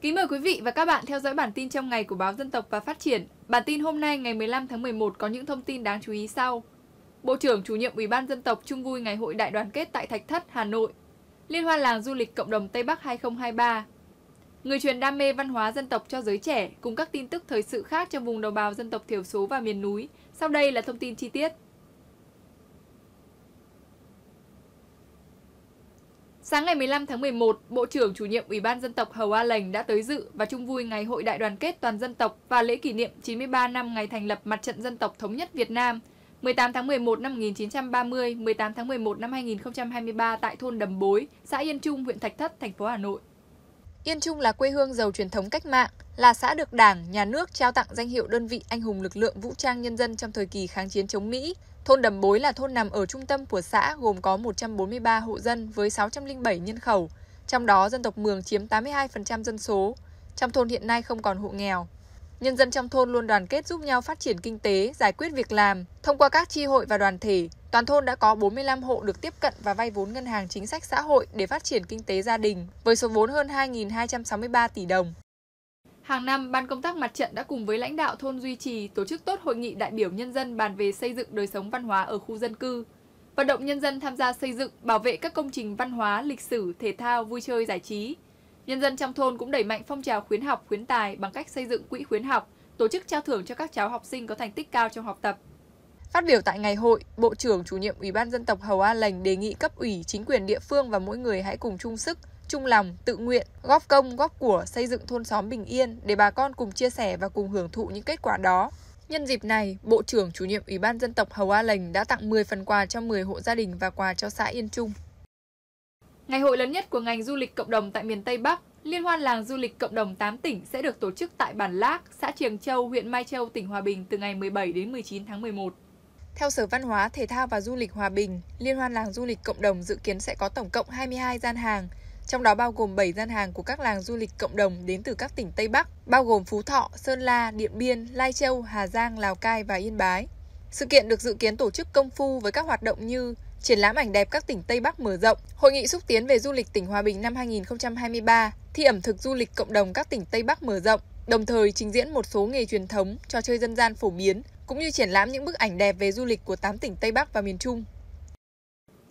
Kính mời quý vị và các bạn theo dõi bản tin trong ngày của Báo Dân tộc và Phát triển. Bản tin hôm nay ngày 15 tháng 11 có những thông tin đáng chú ý sau. Bộ trưởng chủ nhiệm Ủy ban Dân tộc chung vui ngày hội đại đoàn kết tại Thạch Thất, Hà Nội. Liên hoan làng du lịch cộng đồng Tây Bắc 2023. Người truyền đam mê văn hóa dân tộc cho giới trẻ cùng các tin tức thời sự khác trong vùng đồng bào dân tộc thiểu số và miền núi. Sau đây là thông tin chi tiết. Sáng ngày 15 tháng 11, Bộ trưởng chủ nhiệm Ủy ban Dân tộc Hầu A Lành đã tới dự và chung vui ngày hội đại đoàn kết toàn dân tộc và lễ kỷ niệm 93 năm ngày thành lập Mặt trận Dân tộc Thống nhất Việt Nam 18 tháng 11 năm 1930, 18 tháng 11 năm 2023 tại thôn Đầm Bối, xã Yên Trung, huyện Thạch Thất, thành phố Hà Nội. Yên Trung là quê hương giàu truyền thống cách mạng, là xã được Đảng, Nhà nước trao tặng danh hiệu đơn vị anh hùng lực lượng vũ trang nhân dân trong thời kỳ kháng chiến chống Mỹ, Thôn Đầm Bối là thôn nằm ở trung tâm của xã gồm có 143 hộ dân với 607 nhân khẩu, trong đó dân tộc Mường chiếm 82% dân số. Trong thôn hiện nay không còn hộ nghèo. Nhân dân trong thôn luôn đoàn kết giúp nhau phát triển kinh tế, giải quyết việc làm. Thông qua các tri hội và đoàn thể, toàn thôn đã có 45 hộ được tiếp cận và vay vốn ngân hàng chính sách xã hội để phát triển kinh tế gia đình với số vốn hơn 2.263 tỷ đồng. Hàng năm, Ban công tác mặt trận đã cùng với lãnh đạo thôn duy trì tổ chức tốt hội nghị đại biểu nhân dân bàn về xây dựng đời sống văn hóa ở khu dân cư, vận động nhân dân tham gia xây dựng, bảo vệ các công trình văn hóa, lịch sử, thể thao, vui chơi, giải trí. Nhân dân trong thôn cũng đẩy mạnh phong trào khuyến học, khuyến tài bằng cách xây dựng quỹ khuyến học, tổ chức trao thưởng cho các cháu học sinh có thành tích cao trong học tập. Phát biểu tại ngày hội, Bộ trưởng chủ nhiệm Ủy ban dân tộc Hầu A Lành đề nghị cấp ủy, chính quyền địa phương và mỗi người hãy cùng chung sức, chung lòng, tự nguyện, góp công, góp của xây dựng thôn xóm bình yên để bà con cùng chia sẻ và cùng hưởng thụ những kết quả đó. Nhân dịp này, Bộ trưởng Chủ nhiệm Ủy ban Dân tộc Hầu A Lành đã tặng 10 phần quà cho 10 hộ gia đình và quà cho xã Yên Trung. Ngày hội lớn nhất của ngành du lịch cộng đồng tại miền Tây Bắc, Liên hoan làng du lịch cộng đồng 8 tỉnh sẽ được tổ chức tại Bản Lác, xã Triềng Châu, huyện Mai Châu, tỉnh Hòa Bình từ ngày 17 đến 19 tháng 11. Theo Sở Văn hóa, Thể thao và Du lịch Hòa Bình, Liên hoan làng du lịch cộng đồng dự kiến sẽ có tổng cộng 22 gian hàng, trong đó bao gồm 7 gian hàng của các làng du lịch cộng đồng đến từ các tỉnh Tây Bắc, bao gồm Phú Thọ, Sơn La, Điện Biên, Lai Châu, Hà Giang, Lào Cai và Yên Bái. Sự kiện được dự kiến tổ chức công phu với các hoạt động như triển lãm ảnh đẹp các tỉnh Tây Bắc mở rộng, hội nghị xúc tiến về du lịch tỉnh Hòa Bình năm 2023, thi ẩm thực du lịch cộng đồng các tỉnh Tây Bắc mở rộng, đồng thời trình diễn một số nghề truyền thống, trò chơi dân gian phổ biến, cũng như triển lãm những bức ảnh đẹp về du lịch của 8 tỉnh Tây Bắc và miền Trung.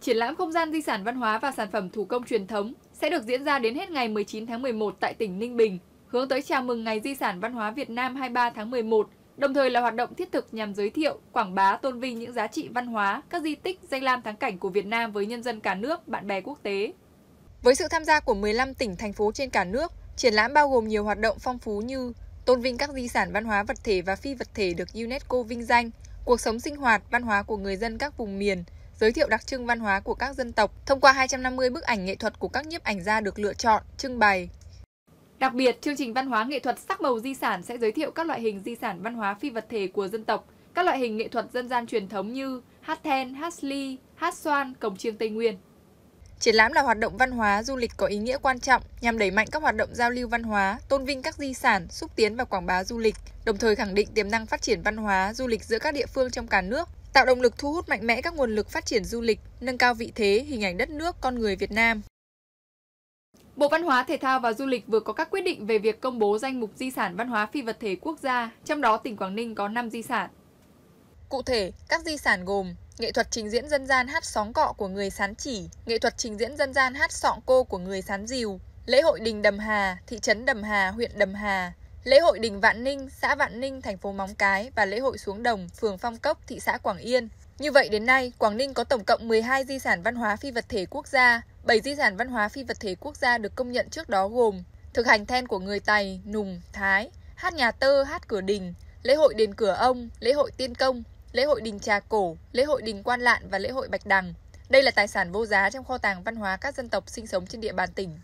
Triển lãm không gian di sản văn hóa và sản phẩm thủ công truyền thống sẽ được diễn ra đến hết ngày 19 tháng 11 tại tỉnh Ninh Bình, hướng tới chào mừng Ngày Di sản Văn hóa Việt Nam 23 tháng 11, đồng thời là hoạt động thiết thực nhằm giới thiệu, quảng bá, tôn vinh những giá trị văn hóa, các di tích, danh lam thắng cảnh của Việt Nam với nhân dân cả nước, bạn bè quốc tế. Với sự tham gia của 15 tỉnh, thành phố trên cả nước, triển lãm bao gồm nhiều hoạt động phong phú như tôn vinh các di sản văn hóa vật thể và phi vật thể được UNESCO vinh danh, cuộc sống sinh hoạt, văn hóa của người dân các vùng miền – giới thiệu đặc trưng văn hóa của các dân tộc thông qua 250 bức ảnh nghệ thuật của các nhiếp ảnh gia được lựa chọn, trưng bày. Đặc biệt, chương trình văn hóa nghệ thuật sắc màu di sản sẽ giới thiệu các loại hình di sản văn hóa phi vật thể của dân tộc, các loại hình nghệ thuật dân gian truyền thống như hát then, hát sli, hát xoan, cổng chiêng Tây Nguyên. Triển lãm là hoạt động văn hóa, du lịch có ý nghĩa quan trọng nhằm đẩy mạnh các hoạt động giao lưu văn hóa, tôn vinh các di sản, xúc tiến và quảng bá du lịch, đồng thời khẳng định tiềm năng phát triển văn hóa, du lịch giữa các địa phương trong cả nước tạo động lực thu hút mạnh mẽ các nguồn lực phát triển du lịch, nâng cao vị thế, hình ảnh đất nước, con người Việt Nam. Bộ Văn hóa, Thể thao và Du lịch vừa có các quyết định về việc công bố danh mục di sản văn hóa phi vật thể quốc gia, trong đó tỉnh Quảng Ninh có 5 di sản. Cụ thể, các di sản gồm nghệ thuật trình diễn dân gian hát sóng cọ của người sán chỉ, nghệ thuật trình diễn dân gian hát sọng cô của người sán diều, lễ hội đình Đầm Hà, thị trấn Đầm Hà, huyện Đầm Hà, Lễ hội Đình Vạn Ninh, xã Vạn Ninh, thành phố Móng Cái và lễ hội xuống đồng, phường Phong Cốc, thị xã Quảng Yên. Như vậy đến nay, Quảng Ninh có tổng cộng 12 di sản văn hóa phi vật thể quốc gia. 7 di sản văn hóa phi vật thể quốc gia được công nhận trước đó gồm thực hành then của người tài Nùng, Thái, hát nhà tơ, hát cửa đình, lễ hội đền cửa ông, lễ hội tiên công, lễ hội đình trà cổ, lễ hội đình quan lạn và lễ hội bạch đằng. Đây là tài sản vô giá trong kho tàng văn hóa các dân tộc sinh sống trên địa bàn tỉnh.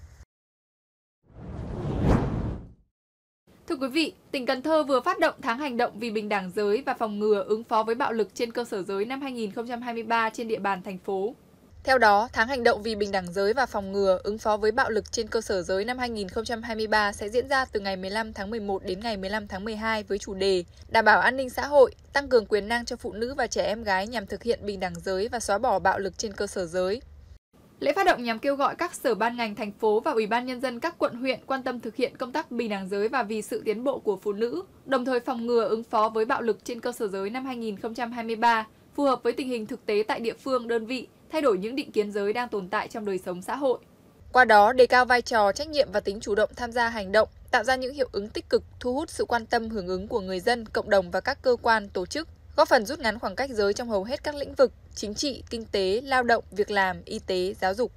Thưa quý vị, tỉnh Cần Thơ vừa phát động tháng hành động vì bình đẳng giới và phòng ngừa ứng phó với bạo lực trên cơ sở giới năm 2023 trên địa bàn thành phố. Theo đó, tháng hành động vì bình đẳng giới và phòng ngừa ứng phó với bạo lực trên cơ sở giới năm 2023 sẽ diễn ra từ ngày 15 tháng 11 đến ngày 15 tháng 12 với chủ đề Đảm bảo an ninh xã hội, tăng cường quyền năng cho phụ nữ và trẻ em gái nhằm thực hiện bình đẳng giới và xóa bỏ bạo lực trên cơ sở giới. Lễ phát động nhằm kêu gọi các sở ban ngành thành phố và ủy ban nhân dân các quận huyện quan tâm thực hiện công tác bình đẳng giới và vì sự tiến bộ của phụ nữ, đồng thời phòng ngừa ứng phó với bạo lực trên cơ sở giới năm 2023, phù hợp với tình hình thực tế tại địa phương, đơn vị, thay đổi những định kiến giới đang tồn tại trong đời sống xã hội. Qua đó, đề cao vai trò, trách nhiệm và tính chủ động tham gia hành động, tạo ra những hiệu ứng tích cực, thu hút sự quan tâm hưởng ứng của người dân, cộng đồng và các cơ quan, tổ chức, góp phần rút ngắn khoảng cách giới trong hầu hết các lĩnh vực, chính trị, kinh tế, lao động, việc làm, y tế, giáo dục.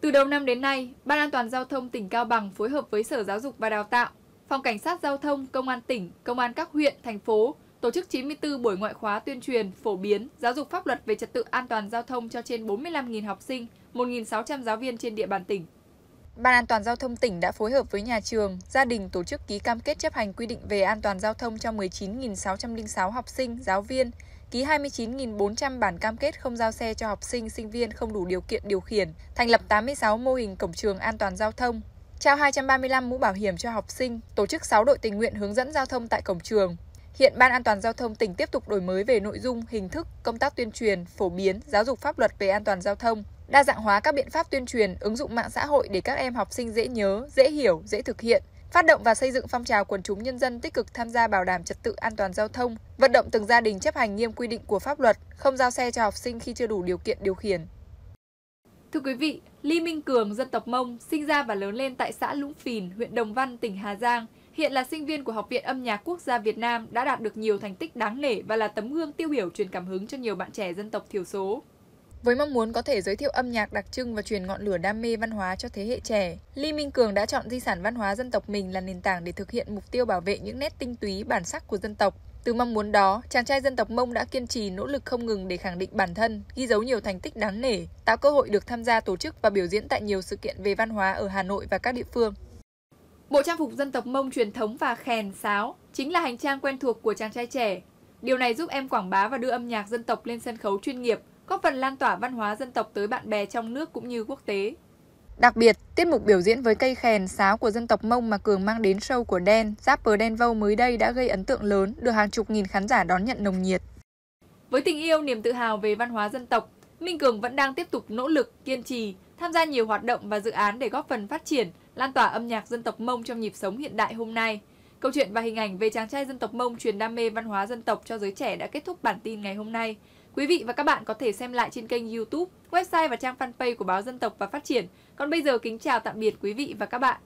Từ đầu năm đến nay, Ban an toàn giao thông tỉnh Cao Bằng phối hợp với Sở Giáo dục và Đào tạo, Phòng Cảnh sát Giao thông, Công an tỉnh, Công an các huyện, thành phố tổ chức 94 buổi ngoại khóa tuyên truyền, phổ biến, giáo dục pháp luật về trật tự an toàn giao thông cho trên 45.000 học sinh, 1.600 giáo viên trên địa bàn tỉnh. Ban an toàn giao thông tỉnh đã phối hợp với nhà trường, gia đình tổ chức ký cam kết chấp hành quy định về an toàn giao thông cho 19.606 học sinh, giáo viên, ký 29.400 bản cam kết không giao xe cho học sinh, sinh viên không đủ điều kiện điều khiển, thành lập 86 mô hình cổng trường an toàn giao thông, trao 235 mũ bảo hiểm cho học sinh, tổ chức 6 đội tình nguyện hướng dẫn giao thông tại cổng trường. Hiện Ban An toàn giao thông tỉnh tiếp tục đổi mới về nội dung, hình thức, công tác tuyên truyền, phổ biến, giáo dục pháp luật về an toàn giao thông, đa dạng hóa các biện pháp tuyên truyền, ứng dụng mạng xã hội để các em học sinh dễ nhớ, dễ hiểu, dễ thực hiện, phát động và xây dựng phong trào quần chúng nhân dân tích cực tham gia bảo đảm trật tự an toàn giao thông, vận động từng gia đình chấp hành nghiêm quy định của pháp luật, không giao xe cho học sinh khi chưa đủ điều kiện điều khiển. Thưa quý vị, Lý Minh Cường, dân tộc Mông, sinh ra và lớn lên tại xã Lũng Phìn, huyện Đồng Văn, tỉnh Hà Giang, hiện là sinh viên của Học viện Âm nhạc Quốc gia Việt Nam đã đạt được nhiều thành tích đáng nể và là tấm gương tiêu biểu truyền cảm hứng cho nhiều bạn trẻ dân tộc thiểu số. Với mong muốn có thể giới thiệu âm nhạc đặc trưng và truyền ngọn lửa đam mê văn hóa cho thế hệ trẻ, Lý Minh Cường đã chọn di sản văn hóa dân tộc mình là nền tảng để thực hiện mục tiêu bảo vệ những nét tinh túy bản sắc của dân tộc. Từ mong muốn đó, chàng trai dân tộc Mông đã kiên trì nỗ lực không ngừng để khẳng định bản thân, ghi dấu nhiều thành tích đáng nể, tạo cơ hội được tham gia tổ chức và biểu diễn tại nhiều sự kiện về văn hóa ở Hà Nội và các địa phương. Bộ trang phục dân tộc Mông truyền thống và khèn sáo chính là hành trang quen thuộc của chàng trai trẻ. Điều này giúp em quảng bá và đưa âm nhạc dân tộc lên sân khấu chuyên nghiệp, góp phần lan tỏa văn hóa dân tộc tới bạn bè trong nước cũng như quốc tế. Đặc biệt, tiết mục biểu diễn với cây khèn, sáo của dân tộc Mông mà Cường mang đến show của Đen, rapper Đen Vâu mới đây đã gây ấn tượng lớn, được hàng chục nghìn khán giả đón nhận nồng nhiệt. Với tình yêu, niềm tự hào về văn hóa dân tộc, Minh Cường vẫn đang tiếp tục nỗ lực, kiên trì, tham gia nhiều hoạt động và dự án để góp phần phát triển, lan tỏa âm nhạc dân tộc Mông trong nhịp sống hiện đại hôm nay. Câu chuyện và hình ảnh về chàng trai dân tộc Mông truyền đam mê văn hóa dân tộc cho giới trẻ đã kết thúc bản tin ngày hôm nay. Quý vị và các bạn có thể xem lại trên kênh YouTube, website và trang fanpage của báo Dân tộc và Phát triển. Còn bây giờ kính chào tạm biệt quý vị và các bạn.